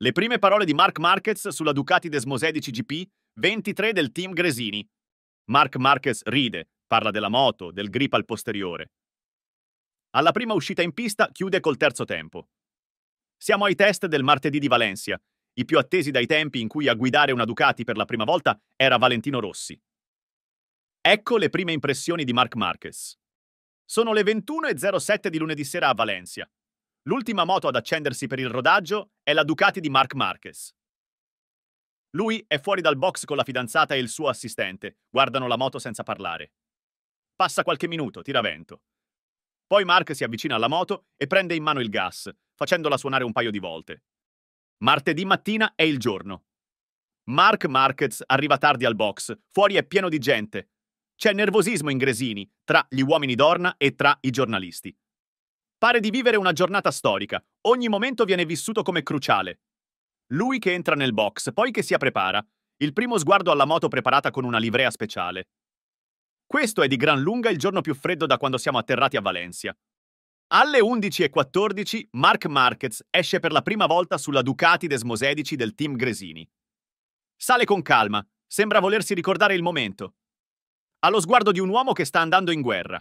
Le prime parole di Mark Marquez sulla Ducati Desmosedici GP 23 del team Gresini. Mark Marquez ride, parla della moto, del grip al posteriore. Alla prima uscita in pista chiude col terzo tempo. Siamo ai test del martedì di Valencia, i più attesi dai tempi in cui a guidare una Ducati per la prima volta era Valentino Rossi. Ecco le prime impressioni di Mark Marquez. Sono le 21.07 di lunedì sera a Valencia. L'ultima moto ad accendersi per il rodaggio è la Ducati di Mark Marquez. Lui è fuori dal box con la fidanzata e il suo assistente, guardano la moto senza parlare. Passa qualche minuto, tira vento. Poi Mark si avvicina alla moto e prende in mano il gas, facendola suonare un paio di volte. Martedì mattina è il giorno. Mark Marquez arriva tardi al box, fuori è pieno di gente. C'è nervosismo in Gresini, tra gli uomini d'orna e tra i giornalisti. Pare di vivere una giornata storica. Ogni momento viene vissuto come cruciale. Lui che entra nel box, poi che si prepara. Il primo sguardo alla moto preparata con una livrea speciale. Questo è di gran lunga il giorno più freddo da quando siamo atterrati a Valencia. Alle 11.14 Mark Marquez esce per la prima volta sulla Ducati Desmosedici del team Gresini. Sale con calma, sembra volersi ricordare il momento. Ha lo sguardo di un uomo che sta andando in guerra.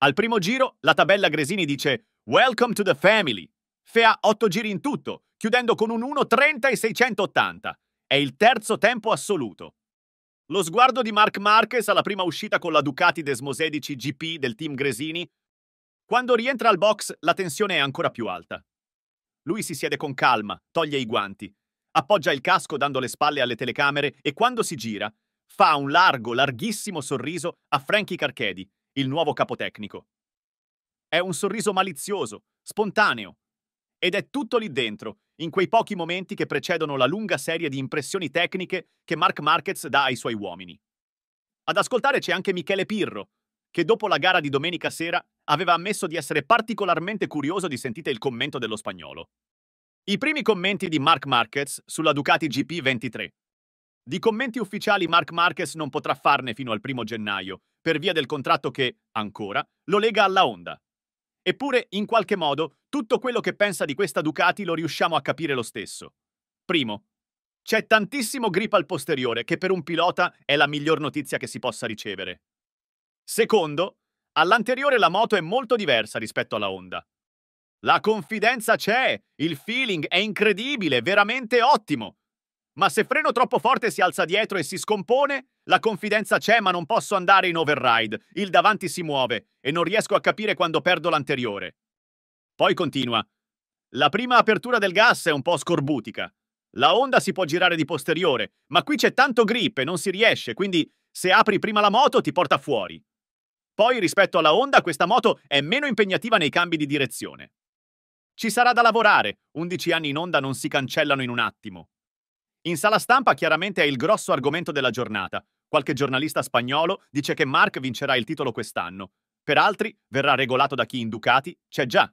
Al primo giro, la tabella Gresini dice Welcome to the family. Fea 8 giri in tutto, chiudendo con un 1.30 e 680. È il terzo tempo assoluto. Lo sguardo di Marc Marquez alla prima uscita con la Ducati Desmosedici GP del team Gresini. Quando rientra al box, la tensione è ancora più alta. Lui si siede con calma, toglie i guanti, appoggia il casco dando le spalle alle telecamere e quando si gira, fa un largo, larghissimo sorriso a Frankie Carchedi, il nuovo capotecnico. È un sorriso malizioso, spontaneo. Ed è tutto lì dentro, in quei pochi momenti che precedono la lunga serie di impressioni tecniche che Mark Marquez dà ai suoi uomini. Ad ascoltare c'è anche Michele Pirro, che dopo la gara di domenica sera aveva ammesso di essere particolarmente curioso di sentire il commento dello spagnolo. I primi commenti di Mark Marquez sulla Ducati GP23 di commenti ufficiali Mark Marquez non potrà farne fino al primo gennaio, per via del contratto che, ancora, lo lega alla Honda. Eppure, in qualche modo, tutto quello che pensa di questa Ducati lo riusciamo a capire lo stesso. Primo, c'è tantissimo grip al posteriore, che per un pilota è la miglior notizia che si possa ricevere. Secondo, all'anteriore la moto è molto diversa rispetto alla Honda. La confidenza c'è, il feeling è incredibile, veramente ottimo, ma se freno troppo forte si alza dietro e si scompone, la confidenza c'è ma non posso andare in override, il davanti si muove e non riesco a capire quando perdo l'anteriore. Poi continua. La prima apertura del gas è un po' scorbutica. La onda si può girare di posteriore, ma qui c'è tanto grip e non si riesce, quindi se apri prima la moto ti porta fuori. Poi rispetto alla onda, questa moto è meno impegnativa nei cambi di direzione. Ci sarà da lavorare, 11 anni in onda non si cancellano in un attimo. In sala stampa chiaramente è il grosso argomento della giornata. Qualche giornalista spagnolo dice che Mark vincerà il titolo quest'anno. Per altri verrà regolato da chi in Ducati c'è già.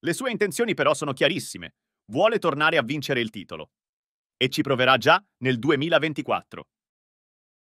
Le sue intenzioni però sono chiarissime. Vuole tornare a vincere il titolo. E ci proverà già nel 2024.